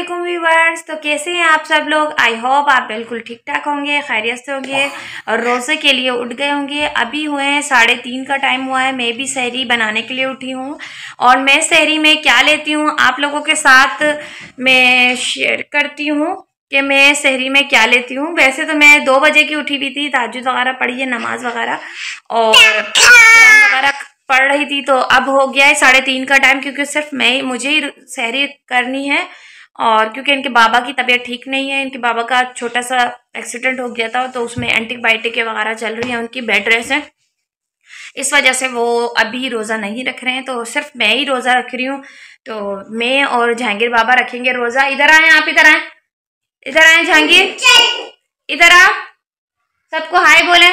Aslam viewers तो कैसे हैं आप सब लोग आई होप आप बिल्कुल ठीक ठाक होंगे खैरियत से होंगे और रोज़े के लिए उठ गए होंगे अभी हुए हैं साढ़े तीन का टाइम हुआ है मैं भी सहरी बनाने के लिए उठी हूँ और मैं सहरी में क्या लेती हूँ आप लोगों के साथ मैं शेयर करती हूँ कि मैं शहरी में क्या लेती हूँ वैसे तो मैं दो बजे की उठी हुई थी ताजुद वगैरह पढ़ी है नमाज वगैरह और वगैरह पढ़ रही थी तो अब हो गया है साढ़े तीन का टाइम क्योंकि सिर्फ मैं मुझे ही सहरी करनी है और क्योंकि इनके बाबा की तबीयत ठीक नहीं है इनके बाबा का छोटा सा एक्सीडेंट हो गया था तो उसमें एंटीबायोटिक वगैरह चल रही है उनकी बेड रेस्ट है इस वजह से वो अभी रोज़ा नहीं रख रहे हैं तो सिर्फ मैं ही रोज़ा रख रही हूँ तो मैं और जहांगीर बाबा रखेंगे रोज़ा इधर आए आप इधर आए इधर आए जहांगीर इधर आ सबको हाय बोले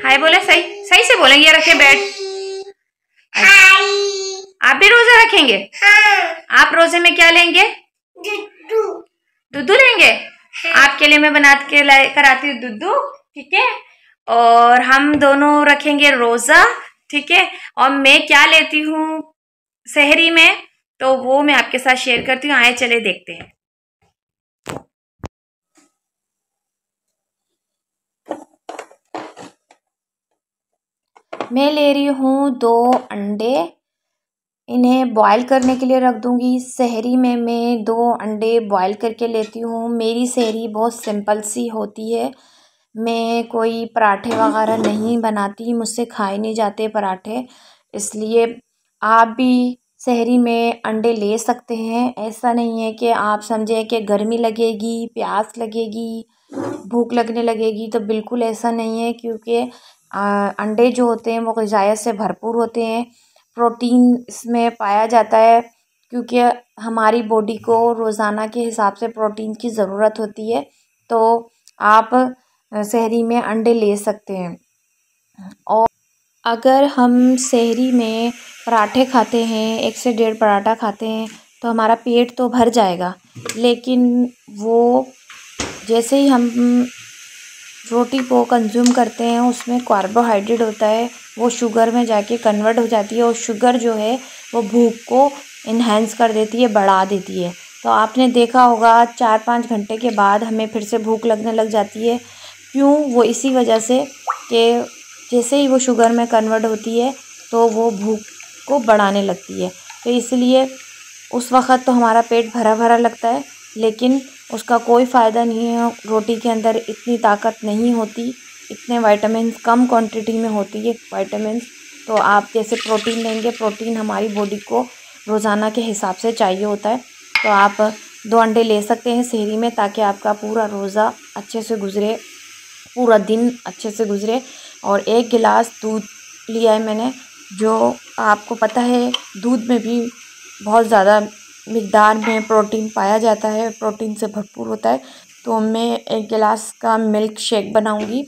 हाय बोले सही सही से बोलेंगे रखे बैठ आप भी रोजा रखेंगे हाँ। आप रोजे में क्या लेंगे दुद्धू लेंगे हाँ। आपके लिए मैं बना के कराती हूँ दुद्धू ठीक है और हम दोनों रखेंगे रोजा ठीक है और मैं क्या लेती हूँ शहरी में तो वो मैं आपके साथ शेयर करती हूँ आए चले देखते हैं मैं ले रही हूँ दो अंडे इन्हें बॉयल करने के लिए रख दूँगी शहरी में मैं दो अंडे बॉयल करके लेती हूँ मेरी शहरी बहुत सिंपल सी होती है मैं कोई पराठे वगैरह नहीं बनाती मुझसे खाए नहीं जाते पराठे इसलिए आप भी शहरी में अंडे ले सकते हैं ऐसा नहीं है कि आप समझें कि गर्मी लगेगी प्यास लगेगी भूख लगने लगेगी तो बिल्कुल ऐसा नहीं है क्योंकि अंडे जो होते हैं वो ग़िज़ायत से भरपूर होते हैं प्रोटीन इसमें पाया जाता है क्योंकि हमारी बॉडी को रोज़ाना के हिसाब से प्रोटीन की ज़रूरत होती है तो आप शहरी में अंडे ले सकते हैं और अगर हम शहरी में पराठे खाते हैं एक से डेढ़ पराठा खाते हैं तो हमारा पेट तो भर जाएगा लेकिन वो जैसे ही हम रोटी को कंज्यूम करते हैं उसमें कार्बोहाइड्रेट होता है वो शुगर में जाके कन्वर्ट हो जाती है और शुगर जो है वो भूख को इन्हेंस कर देती है बढ़ा देती है तो आपने देखा होगा चार पाँच घंटे के बाद हमें फिर से भूख लगने लग जाती है क्यों वो इसी वजह से कि जैसे ही वो शुगर में कन्वर्ट होती है तो वो भूख को बढ़ाने लगती है तो इसलिए उस वक़्त तो हमारा पेट भरा भरा लगता है लेकिन उसका कोई फ़ायदा नहीं है रोटी के अंदर इतनी ताकत नहीं होती इतने वाइटामिन कम क्वांटिटी में होती है वाइटामिन तो आप जैसे प्रोटीन लेंगे प्रोटीन हमारी बॉडी को रोज़ाना के हिसाब से चाहिए होता है तो आप दो अंडे ले सकते हैं शहरी में ताकि आपका पूरा रोज़ा अच्छे से गुजरे पूरा दिन अच्छे से गुजरे और एक गिलास दूध लिया है मैंने जो आपको पता है दूध में भी बहुत ज़्यादा मकदार में प्रोटीन पाया जाता है प्रोटीन से भरपूर होता है तो मैं एक गिलास का मिल्क शेक बनाऊंगी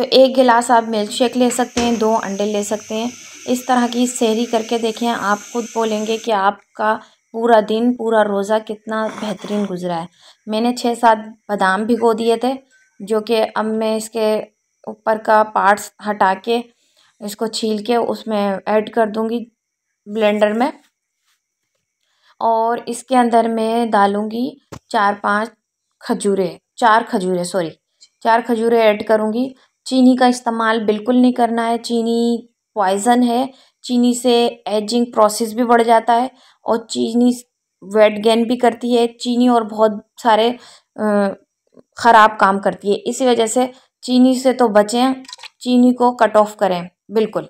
तो एक गिलास आप मिल्क शेक ले सकते हैं दो अंडे ले सकते हैं इस तरह की सहरी करके देखें आप खुद बोलेंगे कि आपका पूरा दिन पूरा रोज़ा कितना बेहतरीन गुजरा है मैंने छः सात बादाम भिगो दिए थे जो कि अब मैं इसके ऊपर का पार्ट्स हटा के इसको छील के उसमें ऐड कर दूँगी ब्लेंडर में और इसके अंदर मैं डालूँगी चार पांच खजूरें चार खजूरें सॉरी चार खजूरें ऐड करूँगी चीनी का इस्तेमाल बिल्कुल नहीं करना है चीनी पॉइज़न है चीनी से एजिंग प्रोसेस भी बढ़ जाता है और चीनी वेट गेन भी करती है चीनी और बहुत सारे ख़राब काम करती है इसी वजह से चीनी से तो बचें चीनी को कट ऑफ करें बिल्कुल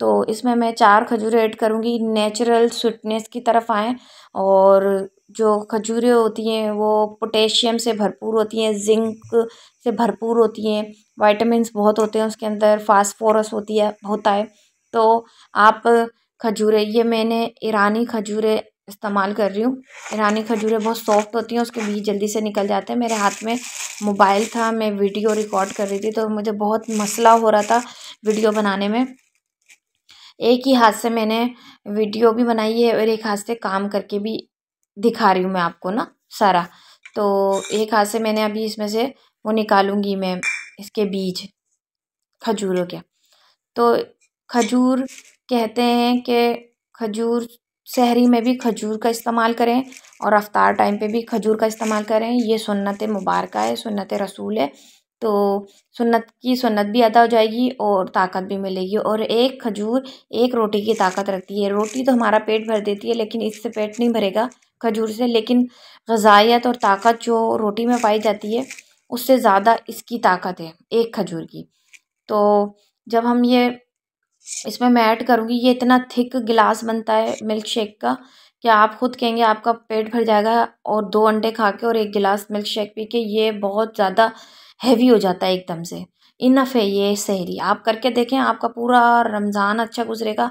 तो इसमें मैं चार खजूरें ऐड करूँगी नेचुरल स्वीटनेस की तरफ आएँ और जो खजूरें होती हैं वो पोटेशियम से भरपूर होती हैं जिंक से भरपूर होती हैं वाइटमिन्स बहुत होते हैं उसके अंदर फास्फोरस होती है होता है तो आप खजूरे ये मैंने ईरानी खजूरे इस्तेमाल कर रही हूँ ईरानी खजूरें बहुत सॉफ्ट होती हैं उसके बीज जल्दी से निकल जाते हैं मेरे हाथ में मोबाइल था मैं वीडियो रिकॉर्ड कर रही थी तो मुझे बहुत मसला हो रहा था वीडियो बनाने में एक ही हाथ से मैंने वीडियो भी बनाई है और एक हाथ से काम करके भी दिखा रही हूँ मैं आपको ना सारा तो एक हाथ से मैंने अभी इसमें से वो निकालूंगी मैं इसके बीज खजूरों के तो खजूर कहते हैं कि खजूर सहरी में भी खजूर का इस्तेमाल करें और अफ्तार टाइम पे भी खजूर का इस्तेमाल करें ये सुन्नत मुबारक है सुन्नत रसूल है तो सुन्नत की सुन्नत भी अदा हो जाएगी और ताकत भी मिलेगी और एक खजूर एक रोटी की ताकत रखती है रोटी तो हमारा पेट भर देती है लेकिन इससे पेट नहीं भरेगा खजूर से लेकिन गजाइत और ताकत जो रोटी में पाई जाती है उससे ज़्यादा इसकी ताकत है एक खजूर की तो जब हम ये इसमें मैं ऐड करूँगी ये इतना थिक गिलास बनता है मिल्क शेक का कि आप खुद कहेंगे आपका पेट भर जाएगा और दो अंडे खा के और एक गिलास मिल्क शेक पी के ये बहुत ज़्यादा हैवी हो जाता है एकदम से इनफ है ये सहरी आप करके देखें आपका पूरा रमज़ान अच्छा गुजरेगा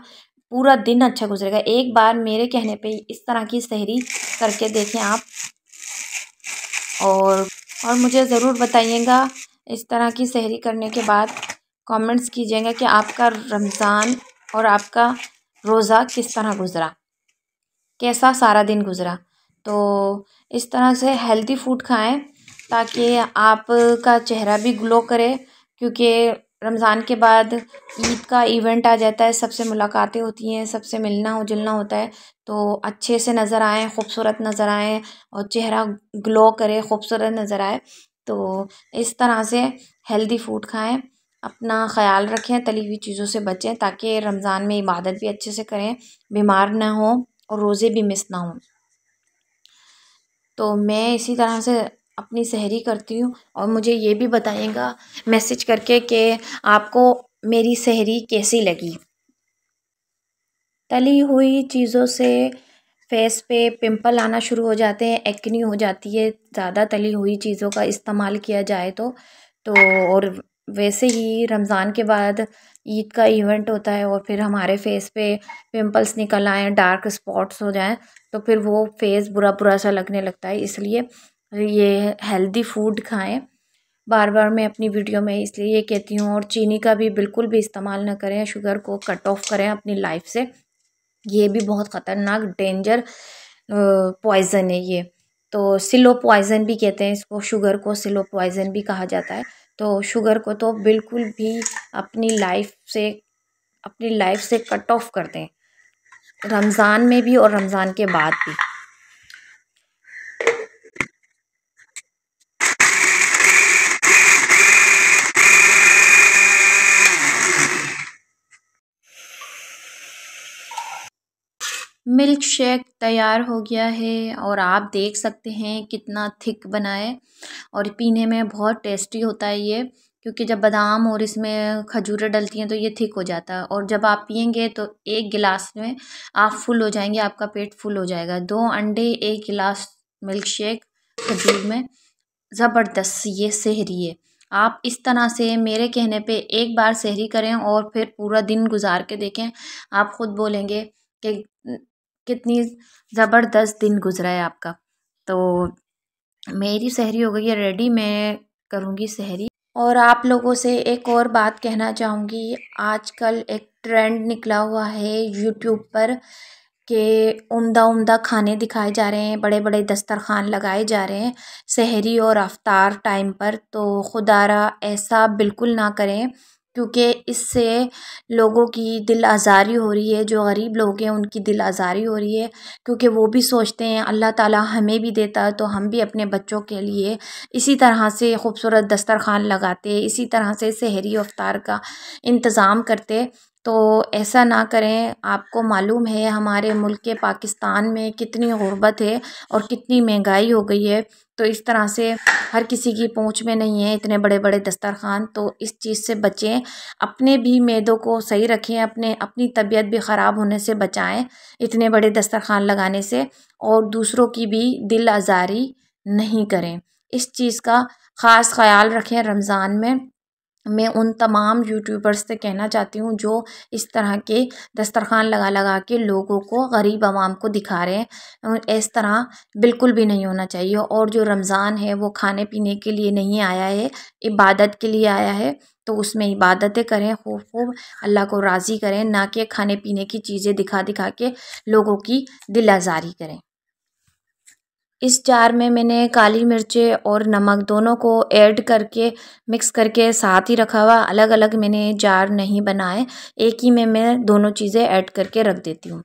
पूरा दिन अच्छा गुजरेगा एक बार मेरे कहने पे इस तरह की सहरी करके देखें आप और और मुझे ज़रूर बताइएगा इस तरह की सहरी करने के बाद कमेंट्स कीजिएगा कि आपका रमज़ान और आपका रोज़ा किस तरह गुज़रा कैसा सारा दिन गुज़रा तो इस तरह से हेल्दी फूड खाएं ताकि आपका चेहरा भी ग्लो करे क्योंकि रमज़ान के बाद ईद का इवेंट आ जाता है सबसे मुलाकातें होती हैं सबसे मिलना हो जुलना होता है तो अच्छे से नज़र आएँ खूबसूरत नज़र आएँ और चेहरा ग्लो करे खूबसूरत नज़र आए तो इस तरह से हेल्दी फ़ूड खाएँ अपना ख्याल रखें तली हुई चीज़ों से बचें ताकि रमज़ान में इबादत भी अच्छे से करें बीमार ना हो और रोज़े भी मिस ना हों तो मैं इसी तरह से अपनी सहरी करती हूँ और मुझे ये भी बताएगा मैसेज करके कि आपको मेरी सहरी कैसी लगी तली हुई चीज़ों से फेस पे पिंपल आना शुरू हो जाते हैं एक्नी हो जाती है ज़्यादा तली हुई चीज़ों का इस्तेमाल किया जाए तो तो और वैसे ही रमज़ान के बाद ईद का इवेंट होता है और फिर हमारे फेस पे पिंपल्स निकल आएँ डार्क स्पॉट्स हो जाएँ तो फिर वो फेस बुरा बुरा सा लगने लगता है इसलिए ये हेल्दी फ़ूड खाएँ बार बार मैं अपनी वीडियो में इसलिए ये कहती हूँ और चीनी का भी बिल्कुल भी इस्तेमाल ना करें शुगर को कट ऑफ करें अपनी लाइफ से ये भी बहुत ख़तरनाक डेंजर पॉइज़न है ये तो सिलो पॉइज़न भी कहते हैं इसको शुगर को सिलो पॉइज़न भी कहा जाता है तो शुगर को तो बिल्कुल भी अपनी लाइफ से अपनी लाइफ से कट ऑफ कर दें रमज़ान में भी और रमज़ान के बाद भी मिल्क शेक तैयार हो गया है और आप देख सकते हैं कितना थिक बना है और पीने में बहुत टेस्टी होता है ये क्योंकि जब बादाम और इसमें खजूरें डलती हैं तो ये थिक हो जाता है और जब आप पियेंगे तो एक गिलास में आप फुल हो जाएंगे आपका पेट फुल हो जाएगा दो अंडे एक गिलास मिल्क शेक खजूर में ज़बरदस्त ये सहरी है आप इस तरह से मेरे कहने पे एक बार सहरी करें और फिर पूरा दिन गुजार के देखें आप ख़ुद बोलेंगे कि कितनी ज़बरदस्त दिन गुज़रा है आपका तो मेरी सहरी हो गई है रेडी मैं करूँगी सहरी और आप लोगों से एक और बात कहना चाहूँगी आजकल एक ट्रेंड निकला हुआ है यूट्यूब पर कि उम्दा उम्दा खाने दिखाए जा रहे हैं बड़े बड़े दस्तरखान लगाए जा रहे हैं सहरी और अफ्तार टाइम पर तो खुदारा ऐसा बिल्कुल ना करें क्योंकि इससे लोगों की दिल आज़ारी हो रही है जो गरीब लोग हैं उनकी दिल आज़ारी हो रही है क्योंकि वो भी सोचते हैं अल्लाह ताला हमें भी देता है तो हम भी अपने बच्चों के लिए इसी तरह से खूबसूरत दस्तरखान लगाते इसी तरह से शहरी अवतार का इंतज़ाम करते तो ऐसा ना करें आपको मालूम है हमारे मुल्क के पाकिस्तान में कितनी ग़ुरबत है और कितनी महंगाई हो गई है तो इस तरह से हर किसी की पहुँच में नहीं है इतने बड़े बड़े दस्तरख़ान तो इस चीज़ से बचें अपने भी मैदों को सही रखें अपने अपनी तबीयत भी ख़राब होने से बचाएं इतने बड़े दस्तरख़ान लगाने से और दूसरों की भी दिल आज़ारी नहीं करें इस चीज़ का ख़ास ख्याल रखें रमज़ान में मैं उन तमाम यूट्यूबर्स से कहना चाहती हूँ जो इस तरह के दस्तरख़ान लगा लगा के लोगों को ग़रीब आवाम को दिखा रहे हैं इस तरह बिल्कुल भी नहीं होना चाहिए और जो रमज़ान है वो खाने पीने के लिए नहीं आया है इबादत के लिए आया है तो उसमें इबादतें करें खूब खूब अल्लाह को राज़ी करें ना कि खाने पीने की चीज़ें दिखा दिखा के लोगों की दिल आज़ारी करें इस जार में मैंने काली मिर्चें और नमक दोनों को ऐड करके मिक्स करके साथ ही रखा हुआ अलग अलग मैंने जार नहीं बनाए एक ही में मैं दोनों चीज़ें ऐड करके रख देती हूँ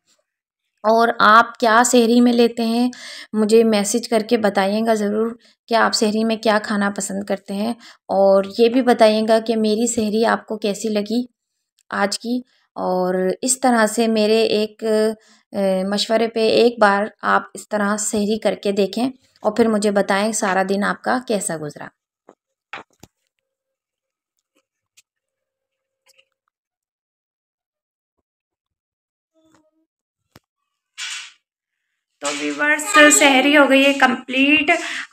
और आप क्या शहरी में लेते हैं मुझे मैसेज करके बताइएगा ज़रूर कि आप शहरी में क्या खाना पसंद करते हैं और ये भी बताइएगा कि मेरी शहरी आपको कैसी लगी आज की और इस तरह से मेरे एक मशवरे पे एक बार आप इस तरह सहरी करके देखें और फिर मुझे बताएं सारा दिन आपका कैसा गुज़रा तो वीवर्स शहरी हो गई है कंप्लीट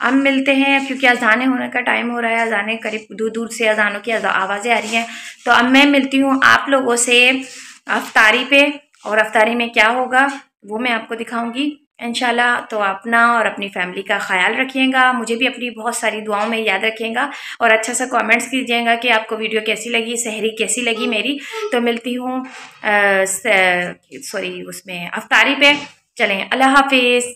अब मिलते हैं क्योंकि अजाने होने का टाइम हो रहा है अजाने करीब दूर दूर से अजानों की आवाज़ें आ रही हैं तो अब मैं मिलती हूँ आप लोगों से अफ्तारी पे और अफ्तारी में क्या होगा वो मैं आपको दिखाऊंगी इनशाला तो अपना और अपनी फैमिली का ख्याल रखिएगा मुझे भी अपनी बहुत सारी दुआओं में याद रखिएगा और अच्छा सा कमेंट्स कीजिएगा कि आपको वीडियो कैसी लगी सहरी कैसी लगी मेरी तो मिलती हूँ सॉरी उसमें अफ्तारी पे चलें अल्लाह हाफिज़